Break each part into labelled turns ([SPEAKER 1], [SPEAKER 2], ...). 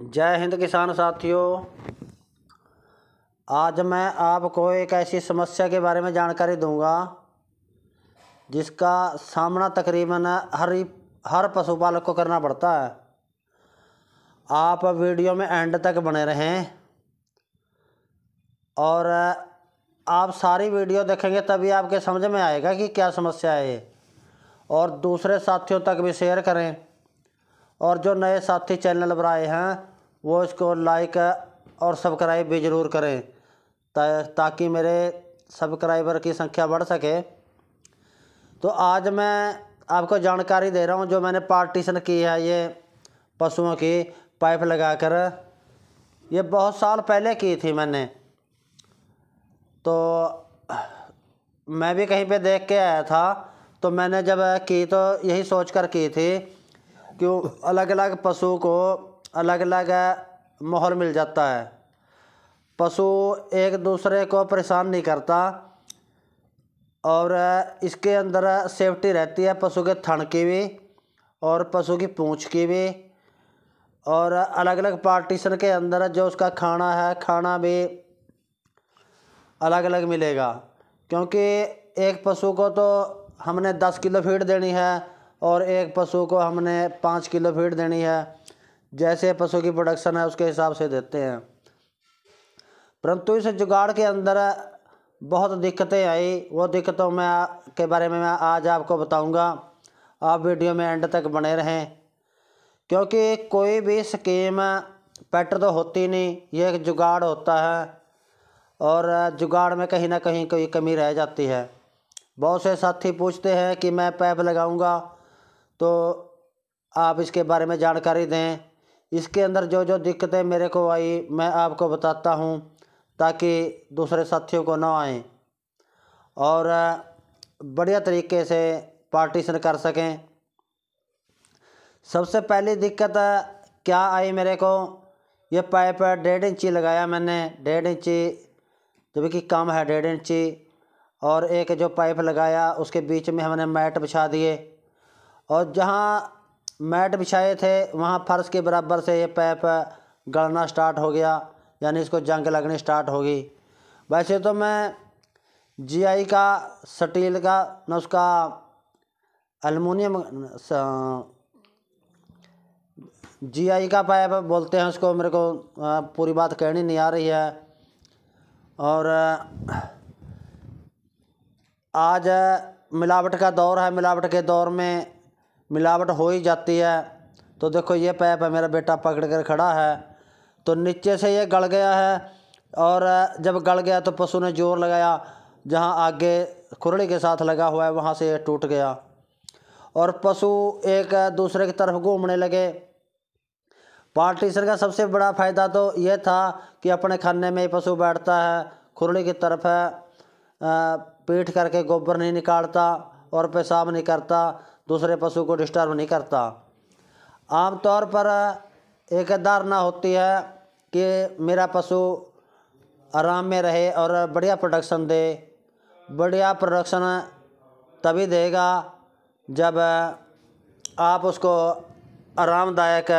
[SPEAKER 1] जय हिंद किसान साथियों आज मैं आपको एक ऐसी समस्या के बारे में जानकारी दूंगा जिसका सामना तकरीबन हर हर पशुपालक को करना पड़ता है आप वीडियो में एंड तक बने रहें और आप सारी वीडियो देखेंगे तभी आपके समझ में आएगा कि क्या समस्या है और दूसरे साथियों तक भी शेयर करें और जो नए साथी चैनल पर आए हैं वो इसको लाइक और सब्सक्राइब भी ज़रूर करें ता, ताकि मेरे सब्सक्राइबर की संख्या बढ़ सके तो आज मैं आपको जानकारी दे रहा हूँ जो मैंने पार्टीशन की है ये पशुओं की पाइप लगाकर ये बहुत साल पहले की थी मैंने तो मैं भी कहीं पे देख के आया था तो मैंने जब की तो यही सोच कर की थी क्यों अलग अलग पशु को अलग अलग मोहर मिल जाता है पशु एक दूसरे को परेशान नहीं करता और इसके अंदर सेफ्टी रहती है पशु के थन की भी और पशु की पूंछ की भी और अलग अलग पार्टीशन के अंदर जो उसका खाना है खाना भी अलग अलग मिलेगा क्योंकि एक पशु को तो हमने दस किलो फीड देनी है और एक पशु को हमने पाँच किलो फीड देनी है जैसे पशु की प्रोडक्शन है उसके हिसाब से देते हैं परंतु इस जुगाड़ के अंदर बहुत दिक्कतें आई वो दिक्कतों में के बारे में मैं आज आपको बताऊंगा आप वीडियो में एंड तक बने रहें क्योंकि कोई भी स्कीम पेटर तो होती नहीं ये एक जुगाड़ होता है और जुगाड़ में कहीं ना कहीं कोई कमी रह जाती है बहुत से साथी पूछते हैं कि मैं पैप लगाऊंगा तो आप इसके बारे में जानकारी दें इसके अंदर जो जो दिक्कतें मेरे को आई मैं आपको बताता हूँ ताकि दूसरे साथियों को ना आए और बढ़िया तरीके से पार्टीशन कर सकें सबसे पहली दिक्कत क्या आई मेरे को ये पाइप डेढ़ इंची लगाया मैंने डेढ़ इंची जबकि कम है डेढ़ इंची और एक जो पाइप लगाया उसके बीच में हमने मैट बिछा दिए और जहाँ मैट बिछाए थे वहाँ फर्श के बराबर से ये पैप गलना स्टार्ट हो गया यानी इसको जंग लगनी स्टार्ट होगी वैसे तो मैं जीआई का स्टील का न उसका अलमोनियम जीआई का पाइप बोलते हैं उसको मेरे को पूरी बात कहनी नहीं आ रही है और आज मिलावट का दौर है मिलावट के दौर में मिलावट हो ही जाती है तो देखो ये पैप है मेरा बेटा पकड़ कर खड़ा है तो नीचे से ये गल गया है और जब गल गया तो पशु ने जोर लगाया जहाँ आगे खुरड़ी के साथ लगा हुआ है वहाँ से ये टूट गया और पशु एक दूसरे की तरफ घूमने लगे पार्टीशन का सबसे बड़ा फ़ायदा तो यह था कि अपने खाने में पशु बैठता है खुरड़ी की तरफ है पीठ करके गोबर नहीं निकालता और पेशाब नहीं करता दूसरे पशु को डिस्टर्ब नहीं करता आमतौर पर एक धारणा होती है कि मेरा पशु आराम में रहे और बढ़िया प्रोडक्शन दे बढ़िया प्रोडक्शन तभी देगा जब आप उसको आरामदायक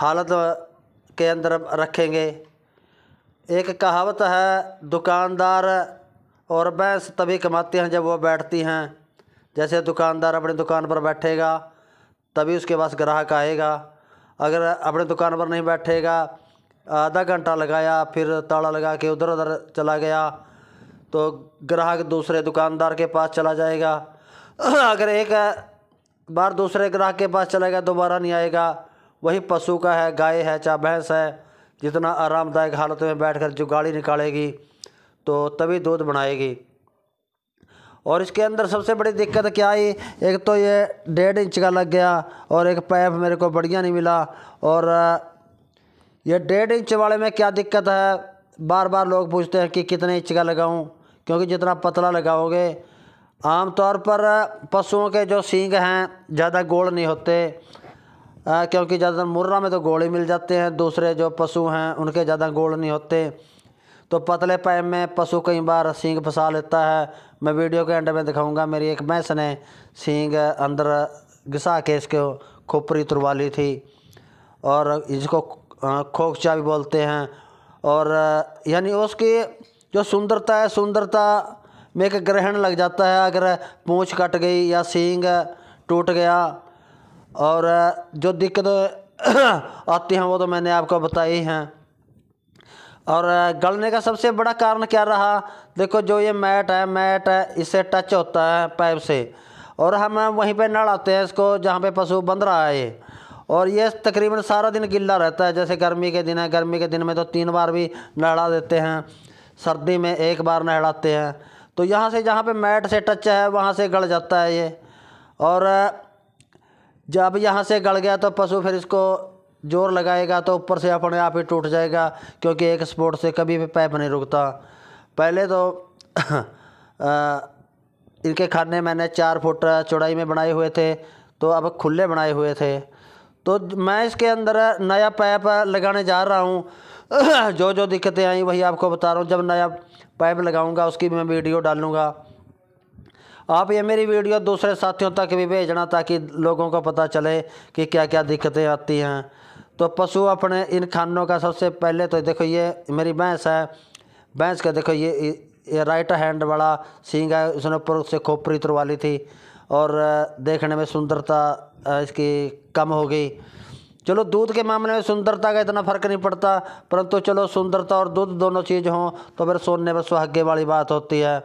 [SPEAKER 1] हालत के अंदर रखेंगे एक कहावत है दुकानदार और भैंस तभी कमाती हैं जब वो बैठती हैं जैसे दुकानदार अपने दुकान पर बैठेगा तभी उसके पास ग्राहक आएगा अगर अपने दुकान पर नहीं बैठेगा आधा घंटा लगाया फिर ताला लगा के उधर उधर चला गया तो ग्राहक दूसरे दुकानदार के पास चला जाएगा अगर एक बार दूसरे ग्राहक के पास चला गया दोबारा नहीं आएगा वही पशु का है गाय है चाहे भैंस है जितना आरामदायक हालत में बैठकर जुगाड़ी निकालेगी तो तभी दूध बनाएगी और इसके अंदर सबसे बड़ी दिक्कत क्या आई एक तो ये डेढ़ इंच का लग गया और एक पैप मेरे को बढ़िया नहीं मिला और ये डेढ़ इंच वाले में क्या दिक्कत है बार बार लोग पूछते हैं कि कितने इंच का लगाऊं क्योंकि जितना पतला लगाओगे आमतौर पर पशुओं के जो सींग हैं ज़्यादा गोल नहीं होते क्योंकि ज़्यादातर मुर्रा में तो गोल ही मिल जाते हैं दूसरे जो पशु हैं उनके ज़्यादा गोल नहीं होते तो पतले पैम में पशु कई बार सींग फंसा लेता है मैं वीडियो के एंड में दिखाऊंगा मेरी एक भैंस ने सींग अंदर घिसा के इसके खोपरी तुरवा ली थी और इसको खोखचा भी बोलते हैं और यानी उसकी जो सुंदरता है सुंदरता में एक ग्रहण लग जाता है अगर पूँछ कट गई या सींग टूट गया और जो दिक्कत आती हैं वो तो मैंने आपको बताई हैं और गलने का सबसे बड़ा कारण क्या रहा देखो जो ये मैट है मैट है इससे टच होता है पाइप से और हम वहीं पे नड़ाते हैं इसको जहाँ पे पशु बंध रहा है ये और ये तकरीबन सारा दिन गिल्ला रहता है जैसे गर्मी के दिन है गर्मी के दिन में तो तीन बार भी नहड़ा देते हैं सर्दी में एक बार नहलाते हैं तो यहाँ से जहाँ पे मैट से टच है वहाँ से गल जाता है ये और जब यहाँ से गल गया तो पशु फिर इसको जोर लगाएगा तो ऊपर से अपने आप ही टूट जाएगा क्योंकि एक स्पोर्ट से कभी भी पैप नहीं रुकता पहले तो आ, इनके खाने मैंने चार फुट चौड़ाई में बनाए हुए थे तो अब खुले बनाए हुए थे तो मैं इसके अंदर नया पाइप लगाने जा रहा हूँ जो जो दिक्कतें आई वही आपको बता रहा हूँ जब नया पाइप लगाऊंगा उसकी भी मैं वीडियो डालूंगा आप ये मेरी वीडियो दूसरे साथियों तक भी भेजना ताकि लोगों को पता चले कि क्या क्या दिक्कतें आती हैं तो पशु अपने इन खानों का सबसे पहले तो देखो ये मेरी भैंस है भैंस का देखो ये ये राइट हैंड वाला सींग है उसने ऊपर से खोपरी उतरवा ली थी और देखने में सुंदरता इसकी कम हो गई चलो दूध के मामले में सुंदरता का इतना फ़र्क नहीं पड़ता परंतु चलो सुंदरता और दूध दोनों चीज़ हों तो फिर सोने पर सुहागे वाली बात होती है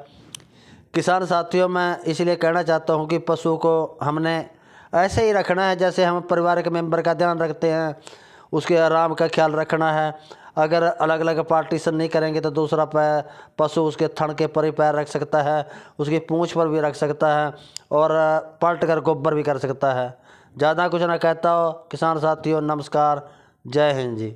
[SPEAKER 1] किसान साथियों मैं इसलिए कहना चाहता हूँ कि पशु को हमने ऐसे ही रखना है जैसे हम परिवार के मेंबर का ध्यान रखते हैं उसके आराम का ख्याल रखना है अगर अलग अलग पार्टीशन नहीं करेंगे तो दूसरा पैर पशु उसके थन के पर ही पैर रख सकता है उसकी पूंछ पर भी रख सकता है और पलट कर गोबर भी कर सकता है ज़्यादा कुछ ना कहता हो किसान साथियों नमस्कार जय हिंद जी